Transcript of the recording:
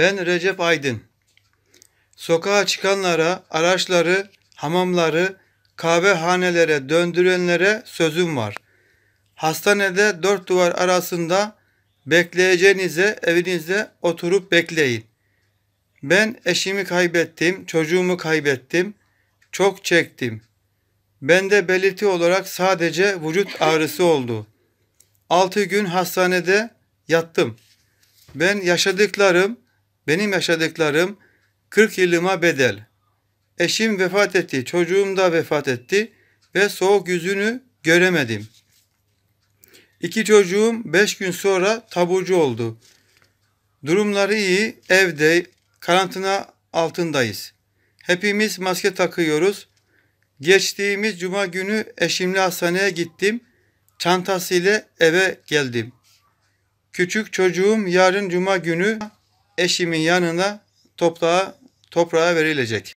Ben Recep Aydın. Sokağa çıkanlara, araçları, hamamları, kahvehanelere döndürenlere sözüm var. Hastanede dört duvar arasında bekleyeceğinize evinizde oturup bekleyin. Ben eşimi kaybettim, çocuğumu kaybettim, çok çektim. Bende belirti olarak sadece vücut ağrısı oldu. Altı gün hastanede yattım. Ben yaşadıklarım benim yaşadıklarım 40 yılıma bedel. Eşim vefat etti, çocuğum da vefat etti ve soğuk yüzünü göremedim. İki çocuğum beş gün sonra taburcu oldu. Durumları iyi, evde, karantina altındayız. Hepimiz maske takıyoruz. Geçtiğimiz cuma günü eşimle hastaneye gittim. Çantasıyla eve geldim. Küçük çocuğum yarın cuma günü eşimin yanında toprağa, toprağa verilecek.